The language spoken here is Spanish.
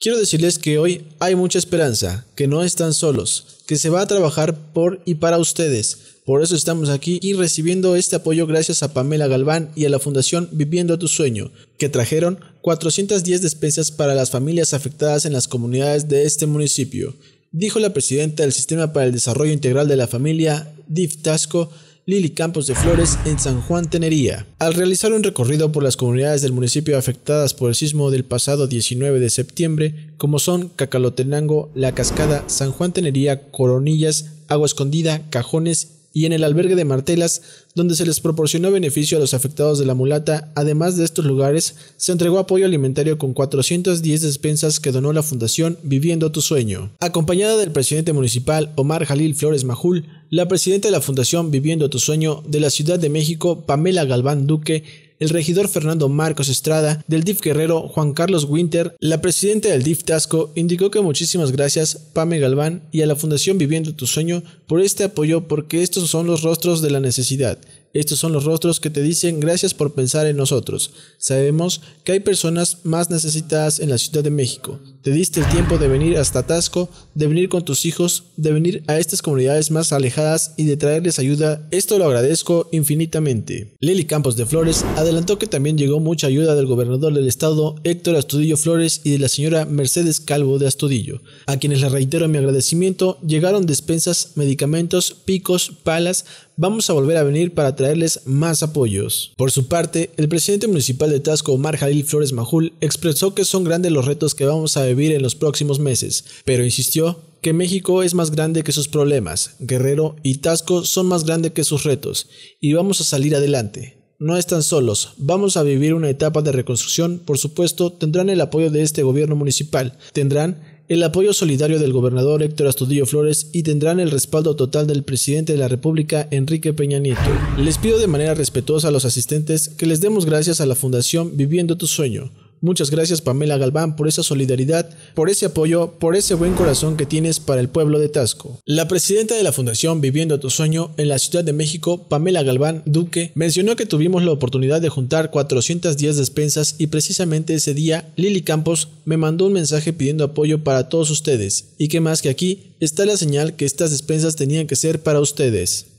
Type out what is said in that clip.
Quiero decirles que hoy hay mucha esperanza, que no están solos, que se va a trabajar por y para ustedes. Por eso estamos aquí y recibiendo este apoyo gracias a Pamela Galván y a la Fundación Viviendo tu Sueño, que trajeron 410 despensas para las familias afectadas en las comunidades de este municipio. Dijo la presidenta del Sistema para el Desarrollo Integral de la Familia, DIF Tasco, Lili Campos de Flores en San Juan Tenería. Al realizar un recorrido por las comunidades del municipio afectadas por el sismo del pasado 19 de septiembre, como son Cacalotenango, La Cascada, San Juan Tenería, Coronillas, Agua Escondida, Cajones y en el albergue de Martelas, donde se les proporcionó beneficio a los afectados de la mulata. Además de estos lugares, se entregó apoyo alimentario con 410 despensas que donó la Fundación Viviendo tu Sueño. Acompañada del presidente municipal Omar Jalil Flores Majul, la presidenta de la Fundación Viviendo tu Sueño de la Ciudad de México, Pamela Galván Duque, el regidor Fernando Marcos Estrada, del DIF Guerrero Juan Carlos Winter, la presidenta del DIF Tasco indicó que muchísimas gracias Pame Galván y a la Fundación Viviendo tu Sueño por este apoyo porque estos son los rostros de la necesidad. Estos son los rostros que te dicen gracias por pensar en nosotros. Sabemos que hay personas más necesitadas en la Ciudad de México. Te diste el tiempo de venir hasta Tasco, de venir con tus hijos, de venir a estas comunidades más alejadas y de traerles ayuda. Esto lo agradezco infinitamente. Lili Campos de Flores adelantó que también llegó mucha ayuda del gobernador del estado Héctor Astudillo Flores y de la señora Mercedes Calvo de Astudillo, a quienes les reitero mi agradecimiento. Llegaron despensas, medicamentos, picos, palas, vamos a volver a venir para traerles más apoyos. Por su parte, el presidente municipal de Tasco, Omar Jalil Flores Majul, expresó que son grandes los retos que vamos a vivir en los próximos meses, pero insistió que México es más grande que sus problemas, Guerrero y Tasco son más grandes que sus retos, y vamos a salir adelante. No están solos, vamos a vivir una etapa de reconstrucción, por supuesto, tendrán el apoyo de este gobierno municipal, tendrán el apoyo solidario del gobernador Héctor Astudillo Flores y tendrán el respaldo total del presidente de la República, Enrique Peña Nieto. Les pido de manera respetuosa a los asistentes que les demos gracias a la Fundación Viviendo tu Sueño Muchas gracias Pamela Galván por esa solidaridad, por ese apoyo, por ese buen corazón que tienes para el pueblo de Tasco. La presidenta de la Fundación Viviendo tu Sueño en la Ciudad de México, Pamela Galván Duque, mencionó que tuvimos la oportunidad de juntar 410 despensas y precisamente ese día Lili Campos me mandó un mensaje pidiendo apoyo para todos ustedes y que más que aquí está la señal que estas despensas tenían que ser para ustedes.